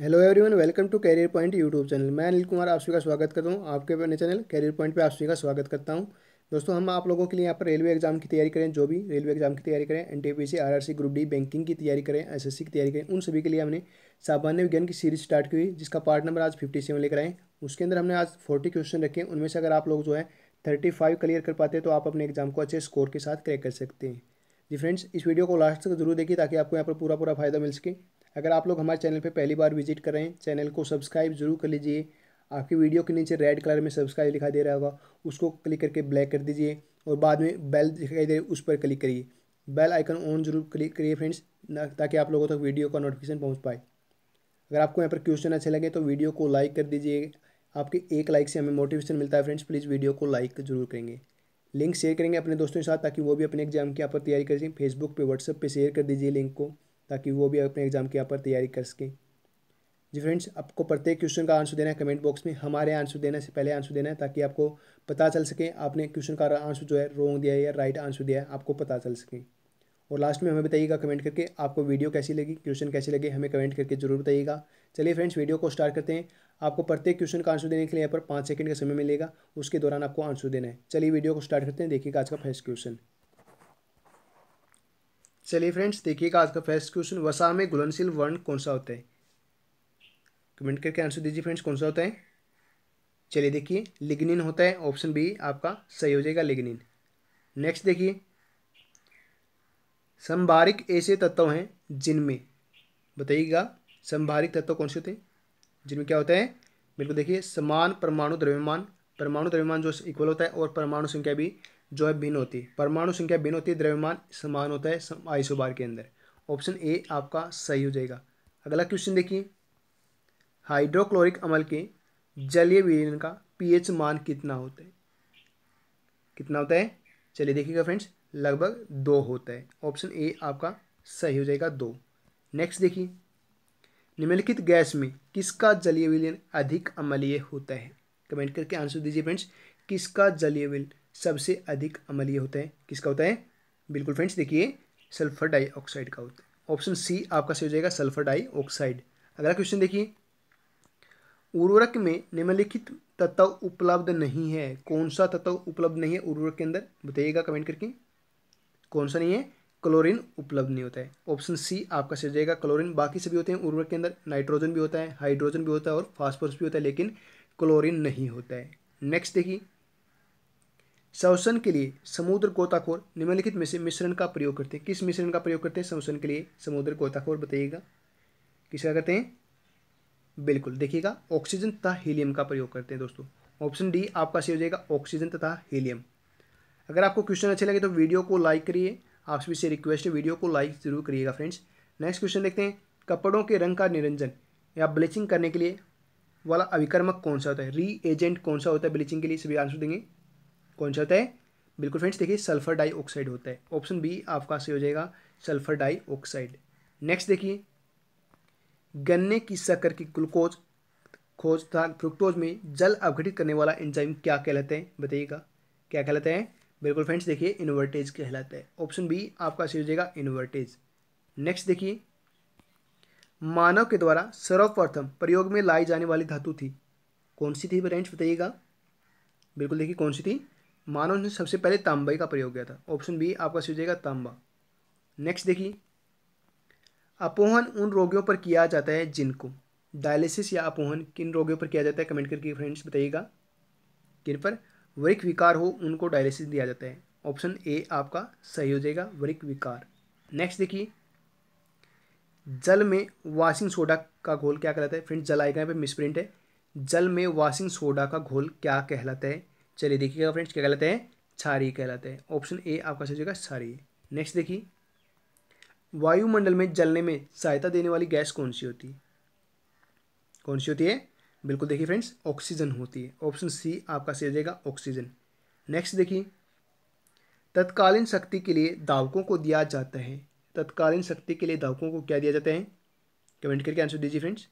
hello everyone welcome to career point YouTube channel मैं अनिल कुमार आप सभी का स्वागत करता हूँ आपके अपने चैनल कैरियर पॉइंट पे आप सभी का स्वागत करता हूँ दोस्तों हम आप लोगों के लिए यहाँ पर रेलवे एग्जाम की तैयारी करें जो भी रेलवे एग्जाम की तैयारी करें N T group D banking की तैयारी करें एस की तैयारी करें उन सभी के लिए हमने सामान्य विज्ञान की सीरीज स्टार्ट की हुई जिसका पार्ट नंबर आज फिफ्टी सेवन लेकर आए उसके अंदर हमने आज फोर्टी क्वेश्चन रखे उनमें से अगर आप लोग जो है थर्टी फाइव क्लियर कर पाते तो आप अपने एग्जाम को अच्छे स्कोर के साथ क्रैक कर सकते हैं जी फ्रेंड्स इस वीडियो को लास्ट तक जरूर देखिए ताकि आपको यहाँ पर पूरा पूरा फायदा मिल सके अगर आप लोग हमारे चैनल पर पहली बार विजिट कर रहे हैं चैनल को सब्सक्राइब जरूर कर लीजिए आपकी वीडियो के नीचे रेड कलर में सब्सक्राइब लिखा दे रहा होगा उसको क्लिक करके ब्लैक कर दीजिए और बाद में बेल दिखाई दे रही उस पर क्लिक करिए बेल आइकन ऑन जरूर क्लिक करिए फ्रेंड्स ताकि आप लोगों तक वीडियो का नोटिफिकेशन पहुंच पाए अगर आपको यहाँ पर क्वेश्चन अच्छे लगे तो वीडियो को लाइक कर दीजिए आपके एक लाइक से हमें मोटिवेशन मिलता है फ्रेंड्स प्लीज़ वीडियो को लाइक जरूर करेंगे लिंक शेयर करेंगे अपने दोस्तों के साथ ताकि वो भी अपने एग्जाम की यहाँ पर तैयारी कर सकें फेसबुक पर व्हाट्सएप पर शेयर कर दीजिए लिंक को ताकि वो भी अपने एग्ज़ाम के यहाँ पर तैयारी कर सकें जी फ्रेंड्स आपको प्रत्येक क्वेश्चन का आंसर देना है कमेंट बॉक्स में हमारे आंसर देने से पहले आंसर देना है ताकि आपको पता चल सके आपने क्वेश्चन का आंसर जो है रॉन्ग दिया है या राइट आंसर दिया है आपको पता चल सके और लास्ट में हमें बताइएगा कमेंट करके आपको वीडियो कैसी लगी क्वेश्चन कैसे लगे हमें कमेंट करके जरूर बताइएगा चलिए फ्रेंड्स वीडियो को स्टार्ट करते हैं आपको प्रत्येक क्वेश्चन का आंसर देने के लिए यहाँ पर पाँच सेकंड का समय मिलेगा उसके दौरान आपको आंसर देना है चलिए वीडियो को स्टार्ट करते हैं देखिएगा आज का फर्स्ट क्वेश्चन चलिए फ्रेंड्स देखिएगा आज का फर्स्ट क्वेश्चन वसा में घुलनशील वर्ण कौन सा होता है कमेंट करके आंसर दीजिए फ्रेंड्स कौन सा होता है चलिए देखिए लिग्निन होता है ऑप्शन बी आपका सही हो जाएगा लिग्निन नेक्स्ट देखिए संभारिक ऐसे तत्व हैं जिनमें बताइएगा संभारिक तत्व कौन से होते हैं जिनमें क्या होता है बिल्कुल देखिए समान परमाणु द्रव्यमान परमाणु द्रव्यमान जो इक्वल होता है और परमाणु संख्या भी जो है भिन्न होती है परमाणु संख्या भिन्न होती है द्रव्यमान समान होता है आइसोबार के अंदर ऑप्शन ए आपका सही हो जाएगा अगला क्वेश्चन देखिए हाइड्रोक्लोरिक अमल के जलीय विलयन का पीएच मान कितना होता है कितना होता है चलिए देखिएगा फ्रेंड्स लगभग दो होता है ऑप्शन ए आपका सही हो जाएगा दो नेक्स्ट देखिए निम्नलिखित गैस में किसका जलीय विलयन अधिक अमलीय होता है कमेंट करके आंसर दीजिए फ्रेंड्स किसका जलीय विलयन सबसे अधिक अमलीय होता है किसका होता है बिल्कुल फ्रेंड्स देखिए सल्फर डाइऑक्साइड का होता है ऑप्शन सी आपका सही हो जाएगा सल्फर डाइऑक्साइड अगला क्वेश्चन देखिए उर्वरक में निम्नलिखित तत्व उपलब्ध नहीं है कौन सा तत्व उपलब्ध नहीं है उर्वरक के अंदर बताइएगा कमेंट करके कौन सा नहीं है क्लोरीन उपलब्ध नहीं होता है ऑप्शन सी आपका सही जाएगा क्लोरीन बाकी सभी होते हैं उर्वरक के अंदर नाइट्रोजन भी होता है हाइड्रोजन भी होता है और फास्फोरस भी होता है लेकिन क्लोरीन नहीं होता है नेक्स्ट देखिए शवसन के लिए समुद्र गोताखोर निम्नलिखित में से मिश्रण का प्रयोग करते हैं किस मिश्रण का प्रयोग करते हैं शवसन के लिए समुद्र गोताखोर बताइएगा किसका करते हैं बिल्कुल देखिएगा ऑक्सीजन तथा हीलियम का प्रयोग करते हैं दोस्तों ऑप्शन डी आपका सही हो जाएगा ऑक्सीजन तथा हीलियम अगर आपको क्वेश्चन अच्छे लगे तो वीडियो को लाइक करिए आप सभी से रिक्वेस्ट है वीडियो को लाइक जरूर करिएगा फ्रेंड्स नेक्स्ट क्वेश्चन देखते हैं कपड़ों के रंग का निरंजन या ब्लीचिंग करने के लिए वाला अभिकर्मक कौन सा होता है री एजेंट कौन सा होता है ब्लीचिंग के लिए सभी आंसर देंगे कौन सा होता है बिल्कुल फ्रेंड्स देखिए सल्फर डाइऑक्साइड होता है ऑप्शन बी आपका सही हो जाएगा सल्फर डाइऑक्साइड नेक्स्ट देखिए गन्ने की शक्कर की ग्लूकोज खोज था फ्रुक्टोज में जल अवघटित करने वाला एंजाइम क्या कहलाते हैं बताइएगा क्या कहलाते हैं बिल्कुल फ्रेंड्स देखिए इन्वर्टेज कहलाता है ऑप्शन बी आपका सही हो जाएगा इन्वर्टेज नेक्स्ट देखिए मानव के द्वारा सर्वप्रथम प्रयोग में लाई जाने वाली धातु थी कौन सी थी फ्रेंड्स बताइएगा बिल्कुल देखिए कौन सी थी मानव ने सबसे पहले तांबे का प्रयोग किया था ऑप्शन बी आपका सही जाएगा तांबा नेक्स्ट देखिए अपोहन उन रोगियों पर किया जाता है जिनको डायलिसिस या अपोहन किन रोगियों पर किया जाता है कमेंट करके फ्रेंड्स बताइएगा किन पर वरिक विकार हो उनको डायलिसिस दिया जाता है ऑप्शन ए आपका सही हो जाएगा वरिक विकार नेक्स्ट देखिए जल में वाशिंग सोडा का घोल क्या कहलाता है फ्रेंड्स जल आएगा यहाँ पर मिसप्रिंट है जल में वाशिंग सोडा का घोल क्या कहलाता है चलिए देखिएगा फ्रेंड्स क्या कहलाते हैं छारी कहलाते हैं ऑप्शन ए आपका सही होगा छारी नेक्स्ट देखिए वायुमंडल में जलने में सहायता देने वाली गैस कौन सी होती है कौन सी होती है बिल्कुल देखिए फ्रेंड्स ऑक्सीजन होती है ऑप्शन सी आपका सही हो जाएगा ऑक्सीजन नेक्स्ट देखिए तत्कालीन शक्ति के लिए दावकों को दिया जाता है तत्कालीन शक्ति के लिए दावकों को क्या दिया जाता है कमेंट करके आंसर दीजिए फ्रेंड्स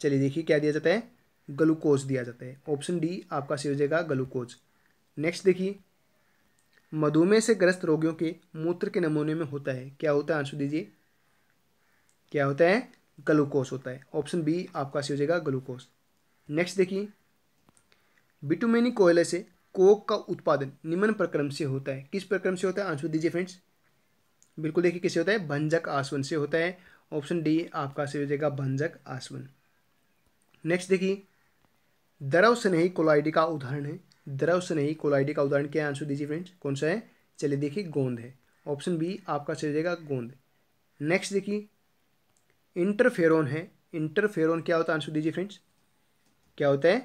चलिए देखिए क्या दिया जाता है ग्लूकोज दिया जाता है ऑप्शन डी आपका सही हो जाएगा ग्लूकोज नेक्स्ट देखिए मधुमेह से ग्रस्त रोगियों के मूत्र के नमूने में होता है क्या होता है आंसर दीजिए क्या होता है ग्लूकोज होता है ऑप्शन बी आपका सही हो जाएगा ग्लूकोज नेक्स्ट देखिए बिटुमेनी कोयले से कोक का उत्पादन निम्न प्रक्रम से होता है किस प्रक्रम से होता है आंसर दीजिए फ्रेंड्स बिल्कुल देखिए किससे होता है भंजक आसवन से होता है ऑप्शन डी आपका सही हो जाएगा भंजक आसवन नेक्स्ट देखिए द्रव स्नेही कोलाइडी का उदाहरण है द्रव स्नेही कोलाइडी का उदाहरण क्या आंसर दीजिए फ्रेंड्स कौन सा है चलिए देखिए गोंद है ऑप्शन बी आपका चले जाएगा गोंद नेक्स्ट देखिए इंटरफेरोन है इंटरफेरोन क्या होता है आंसर दीजिए फ्रेंड्स क्या होता है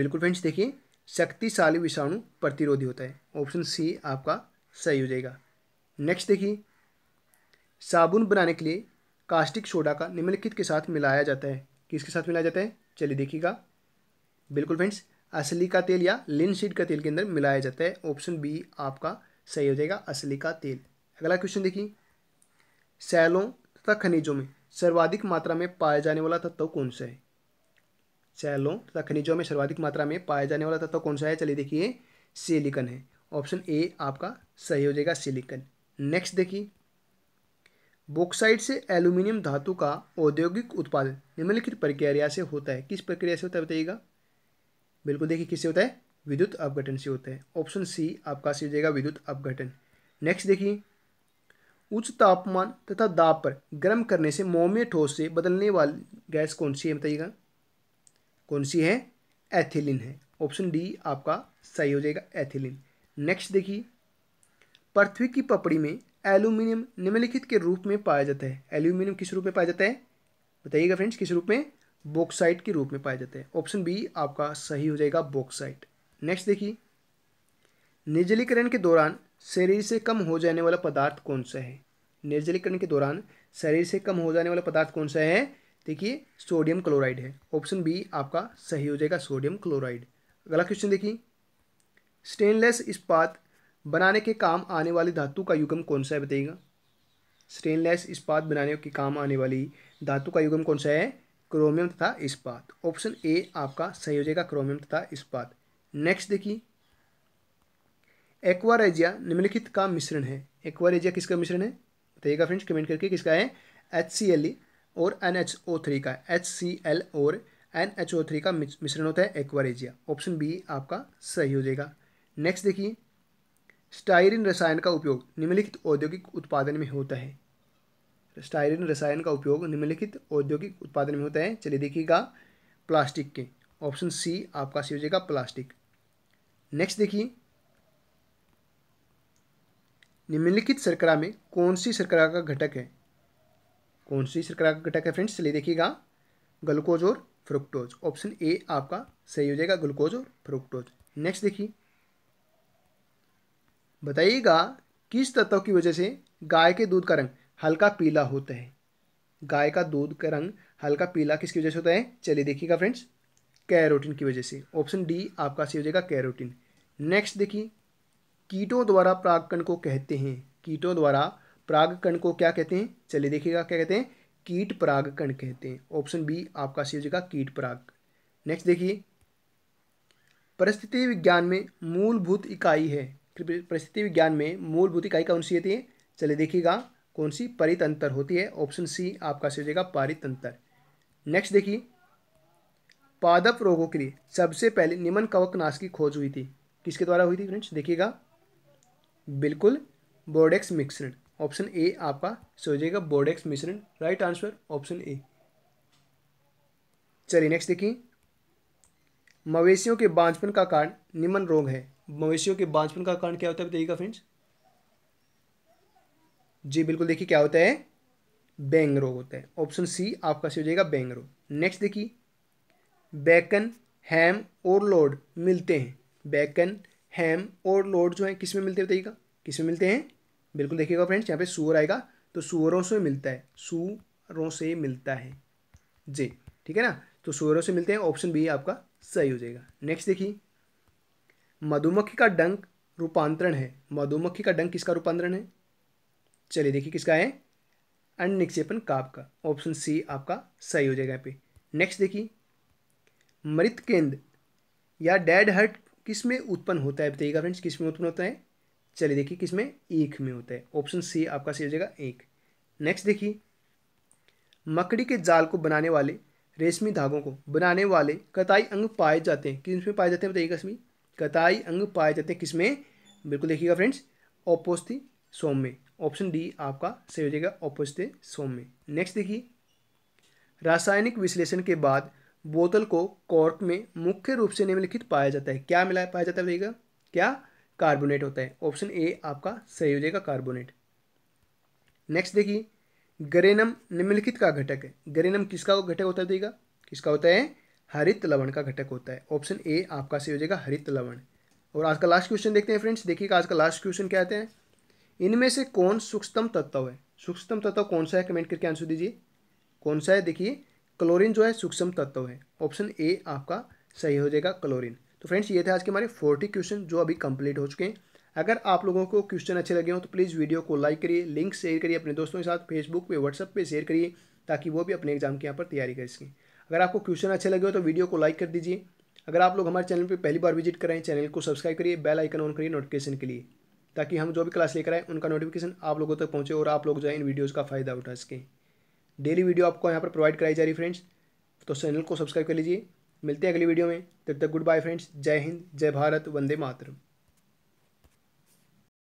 बिल्कुल फ्रेंड्स देखिए शक्तिशाली विषाणु प्रतिरोधी होता है ऑप्शन सी आपका सही हो जाएगा नेक्स्ट देखिए साबुन बनाने के लिए कास्टिक सोडा का निम्नलिखित के साथ मिलाया जाता है किसके साथ मिलाया जाता है चलिए देखिएगा बिल्कुल फ्रेंड्स असली का तेल या लिनसीड का तेल के अंदर मिलाया जाता है ऑप्शन बी आपका सही हो जाएगा असली का तेल अगला क्वेश्चन देखिए सैलों तथा खनिजों में सर्वाधिक मात्रा में पाया जाने वाला तत्व कौन सा है सैलों तथा खनिजों में सर्वाधिक मात्रा में पाया जाने वाला तत्व कौन सा है चलिए देखिए सिलिकन है ऑप्शन ए आपका सही हो जाएगा सिलिकन नेक्स्ट देखिए बॉक्साइड से एल्यूमिनियम धातु का औद्योगिक उत्पादन निम्नलिखित प्रक्रिया से होता है किस प्रक्रिया से होता है बताइएगा बिल्कुल देखिए किससे होता है विद्युत अपघटन से होता है ऑप्शन सी आपका सही हो जाएगा विद्युत अपघटन नेक्स्ट देखिए उच्च तापमान तथा दाब पर गर्म करने से मोमे ठोस से बदलने वाली गैस कौन सी है बताइएगा कौन सी है एथिलीन है ऑप्शन डी आपका सही हो जाएगा एथिलीन नेक्स्ट देखिए पृथ्वी की पपड़ी में एल्यूमिनियम निम्नलिखित के रूप में पाया जाता है एल्यूमिनियम किस रूप में पाया जाता है बताइएगा फ्रेंड्स किस रूप में बोक्साइट के रूप में पाए जाते हैं ऑप्शन बी आपका सही हो जाएगा बोक्साइट नेक्स्ट देखिए निर्जलीकरण के दौरान शरीर से कम हो जाने वाला पदार्थ कौन सा है निर्जलीकरण के दौरान शरीर से कम हो जाने वाला पदार्थ कौन सा है देखिए सोडियम क्लोराइड है ऑप्शन बी आपका सही हो जाएगा सोडियम क्लोराइड अगला क्वेश्चन देखिए स्टेनलेस इस्पात बनाने के काम आने वाली धातु का युगम कौन सा है बताइएगा स्टेनलेस इस्पात बनाने के काम आने वाली धातु का युगम कौन सा है क्रोमियम तथा इस्पात ऑप्शन ए आपका सही हो जाएगा क्रोमियम तथा इस्पात नेक्स्ट देखिए एक्वारेजिया निम्नलिखित का मिश्रण है एक्वारेजिया किसका मिश्रण है बताइएगा फ्रेंड्स कमेंट करके किसका है एच सी एल और एन एच ओ थ्री का एच सी एल और एन एच ओ थ्री का मिश्रण होता है एक्वारेजिया ऑप्शन बी आपका सही हो जाएगा नेक्स्ट देखिए स्टाइरिन रसायन का उपयोग निम्नलिखित औद्योगिक उत्पादन में होता है स्टायरिन रसायन का उपयोग निम्नलिखित औद्योगिक उत्पादन में होता है चलिए देखिएगा प्लास्टिक के ऑप्शन सी आपका सी हो जाएगा प्लास्टिक नेक्स्ट देखिए निम्नलिखित शर्करा में कौन सी शर्करा का घटक है कौन सी शर्करा का घटक है फ्रेंड्स चलिए देखिएगा ग्लूकोज और फ्रुक्टोज ऑप्शन ए आपका सही हो जाएगा ग्लूकोज और फ्रुक्टोज नेक्स्ट देखिए बताइएगा किस तत्व की वजह से गाय के दूध का रंग हल्का पीला होता है गाय का दूध का रंग हल्का पीला किसकी वजह से होता है चलिए देखिएगा फ्रेंड्स कैरोटीन की वजह से ऑप्शन डी आपका सही हो जाएगा कैरोटीन नेक्स्ट देखिए कीटों द्वारा प्रागकण को कहते हैं कीटों द्वारा प्रागकण को क्या कहते हैं चलिए देखिएगा क्या कहते हैं कीट प्रागकण कहते हैं ऑप्शन बी आपका सही हो जाएगा कीट प्राग नेक्स्ट देखिए परिस्थिति विज्ञान में मूलभूत इकाई है परिस्थिति विज्ञान में मूलभूत इकाई कौन सी होती है चलिए देखिएगा कौन सी परितंत्र होती है ऑप्शन सी आपका सही हो जाएगा पारितंत्र नेक्स्ट देखिए पादप रोगों के लिए सबसे पहले निमन कवकनाश की खोज हुई थी किसके द्वारा हुई थी फ्रेंड्स देखिएगा बिल्कुल बोर्डेक्स मिश्रण ऑप्शन ए आपका सही हो जाएगा बोर्डेक्स मिश्रण राइट आंसर ऑप्शन ए चलिए नेक्स्ट देखिए मवेशियों के बांझपन का कारण निमन रोग है मवेशियों के बांझपन का कारण क्या होता है बताइएगा फ्रेंड्स जी बिल्कुल देखिए क्या होता है बैंग रोग होता है ऑप्शन सी आपका सही हो जाएगा बैंग रोग नेक्स्ट देखिए बैकन हैम और लोड मिलते हैं बैकन हैम और लोड जो है किस में मिलते बताइएगा किस में मिलते हैं बिल्कुल देखिएगा फ्रेंड्स यहाँ पे सुअर आएगा तो सुअरों से मिलता है सुअरों से मिलता है जी ठीक है ना तो सुअरों से मिलते हैं ऑप्शन बी आपका सही हो जाएगा नेक्स्ट देखिए मधुमक्खी का डंक रूपांतरण है मधुमक्खी का डंक किसका रूपांतरण है चलिए देखिए किसका है अन्न निक्षेपण काप का ऑप्शन सी आपका सही हो जाएगा यहाँ पे नेक्स्ट देखिए मृत केंद्र या डेड हर्ट किस में उत्पन्न होता है बताइएगा फ्रेंड्स किस में उत्पन्न होता है चलिए देखिए किस में ईख में होता है ऑप्शन सी आपका सही हो जाएगा एक नेक्स्ट देखिए मकड़ी के जाल को बनाने वाले रेशमी धागों को बनाने वाले कताई अंग पाए जाते हैं किस में पाए जाते हैं बताइएगा इसमें कताई अंग पाए जाते हैं किस में बिल्कुल देखिएगा फ्रेंड्स ओपोस्थी सोम में ऑप्शन डी आपका सही हो जाएगा सोम में नेक्स्ट देखिए रासायनिक विश्लेषण के बाद बोतल को कॉर्क में मुख्य रूप से निम्नलिखित पाया जाता है क्या मिला पाया जाता है भैया क्या कार्बोनेट होता है ऑप्शन ए आपका सही हो जाएगा कार्बोनेट नेक्स्ट देखिए ग्रेनम निम्नलिखित का घटक है ग्रेनम किसका घटक होता है किसका होता है हरित लवण का घटक होता है ऑप्शन ए आपका सही हो जाएगा हरित लवण और आज का लास्ट क्वेश्चन देखते हैं फ्रेंड्स देखिएगा आज का लास्ट क्वेश्चन क्या आते हैं इनमें से कौन सूक्ष्मतम तत्व है सूक्ष्मतम तत्व कौन सा है कमेंट करके आंसर दीजिए कौन सा है देखिए क्लोरीन जो है सूक्ष्म तत्व है ऑप्शन ए आपका सही हो जाएगा क्लोरीन तो फ्रेंड्स ये थे आज के हमारे फोर्टी क्वेश्चन जो अभी कंप्लीट हो चुके हैं अगर आप लोगों को क्वेश्चन अच्छे लगे हों तो प्लीज़ वीडियो को लाइक करिए लिंक शेयर करिए अपने दोस्तों के साथ फेसबुक पे व्हाट्सअप पे शेयर करिए ताकि वो भी अपने एग्जाम के यहाँ पर तैयारी कर सकें अगर आपको क्वेश्चन अच्छे लगे हो तो वीडियो को लाइक कर दीजिए अगर आप लोग हमारे चैनल पर पहली बार विजिट करें चैनल को सब्सक्राइब करिए बेल आइकन ऑन करिए नोटिफिकेशन के लिए ताकि हम जो भी क्लास लेकर आए उनका नोटिफिकेशन आप लोगों तक पहुँचे और आप लोग जो है इन वीडियोज़ का फ़ायदा उठा सकें डेली वीडियो आपको यहाँ पर प्रोवाइड कराई जा रही फ्रेंड्स तो चैनल को सब्सक्राइब कर लीजिए मिलते हैं अगली वीडियो में तब तक गुड बाय फ्रेंड्स जय हिंद जय भारत वंदे मातरम